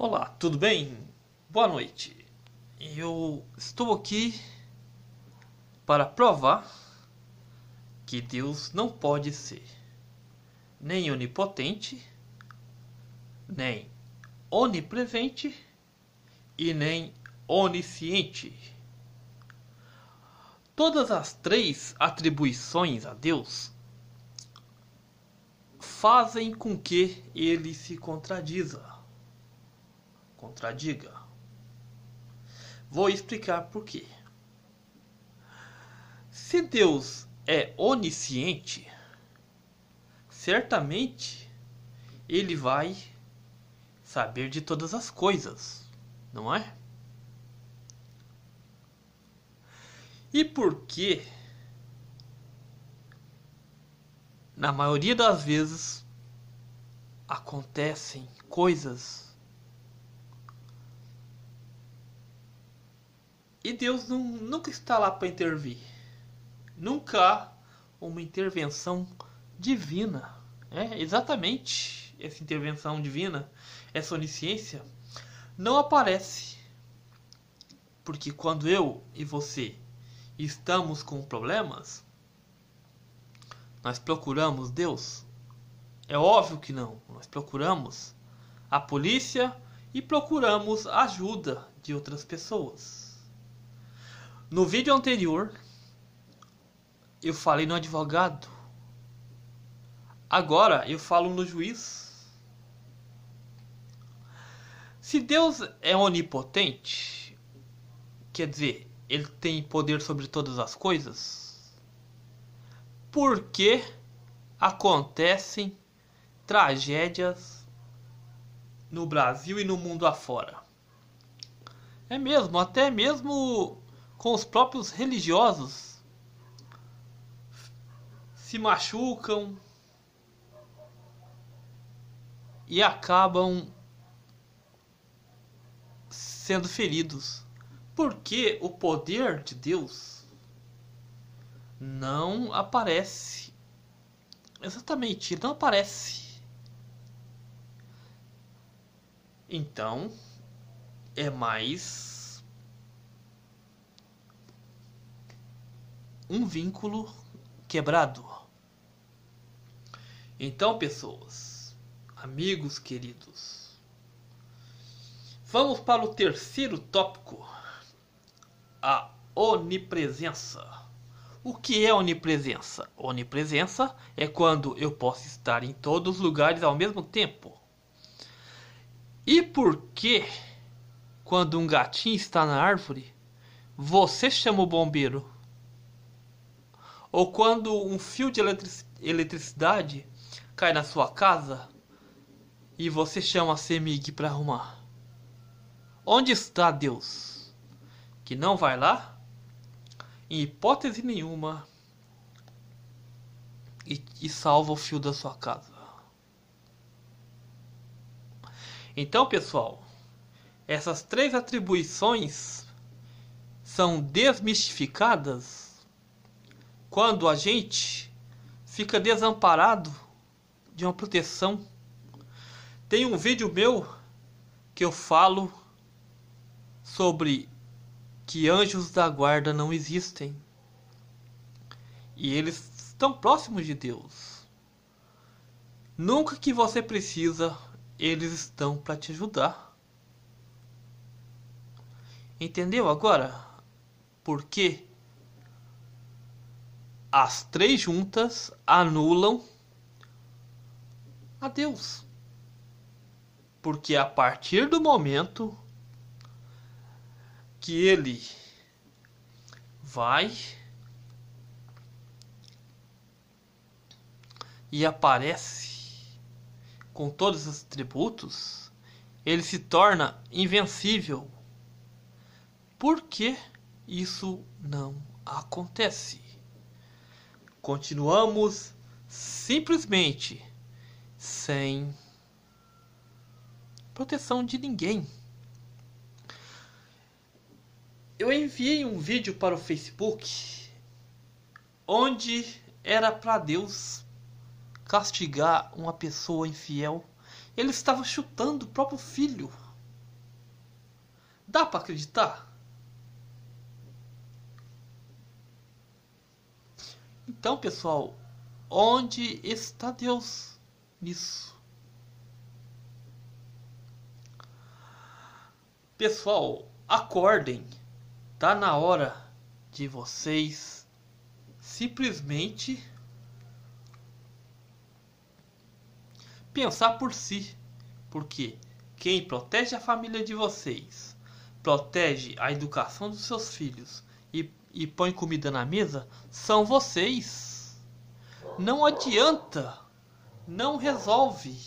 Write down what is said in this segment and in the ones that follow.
Olá, tudo bem? Boa noite. Eu estou aqui para provar que Deus não pode ser nem onipotente, nem onipresente e nem onisciente. Todas as três atribuições a Deus fazem com que ele se contradiza contradiga. Vou explicar por quê. Se Deus é onisciente, certamente ele vai saber de todas as coisas, não é? E por na maioria das vezes, acontecem coisas E Deus não, nunca está lá para intervir. Nunca há uma intervenção divina. É, exatamente essa intervenção divina, essa onisciência, não aparece. Porque quando eu e você estamos com problemas, nós procuramos Deus? É óbvio que não. Nós procuramos a polícia e procuramos ajuda de outras pessoas. No vídeo anterior, eu falei no advogado. Agora eu falo no juiz. Se Deus é onipotente, quer dizer, ele tem poder sobre todas as coisas, por que acontecem tragédias no Brasil e no mundo afora? É mesmo, até mesmo com os próprios religiosos, se machucam e acabam sendo feridos. Porque o poder de Deus não aparece. Exatamente, não aparece. Então, é mais um vínculo quebrado. Então, pessoas, amigos queridos, vamos para o terceiro tópico: a onipresença. O que é onipresença? Onipresença é quando eu posso estar em todos os lugares ao mesmo tempo. E por que, quando um gatinho está na árvore, você chama o bombeiro? ou quando um fio de eletricidade cai na sua casa e você chama a CEMIG para arrumar. Onde está Deus? Que não vai lá? Em hipótese nenhuma. E, e salva o fio da sua casa. Então, pessoal, essas três atribuições são desmistificadas quando a gente fica desamparado de uma proteção. Tem um vídeo meu que eu falo sobre que anjos da guarda não existem e eles estão próximos de Deus. Nunca que você precisa, eles estão para te ajudar. Entendeu agora? Por quê? as três juntas anulam a Deus. Porque a partir do momento que ele vai e aparece com todos os tributos, ele se torna invencível. Por que isso não acontece? continuamos simplesmente sem proteção de ninguém. Eu enviei um vídeo para o Facebook onde era para Deus castigar uma pessoa infiel. Ele estava chutando o próprio filho. Dá para acreditar? Então, pessoal, onde está Deus nisso? Pessoal, acordem. Tá na hora de vocês simplesmente pensar por si, porque quem protege a família de vocês, protege a educação dos seus filhos e e põe comida na mesa são vocês. Não adianta. Não resolve.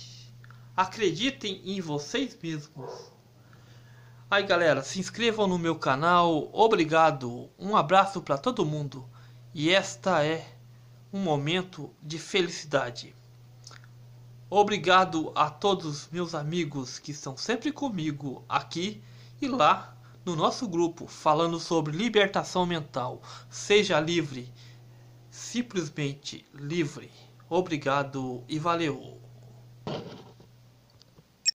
Acreditem em vocês mesmos. Aí galera, se inscrevam no meu canal. Obrigado. Um abraço para todo mundo. E esta é um momento de felicidade. Obrigado a todos meus amigos que estão sempre comigo aqui e lá no nosso grupo falando sobre libertação mental. Seja livre, simplesmente livre. Obrigado e valeu!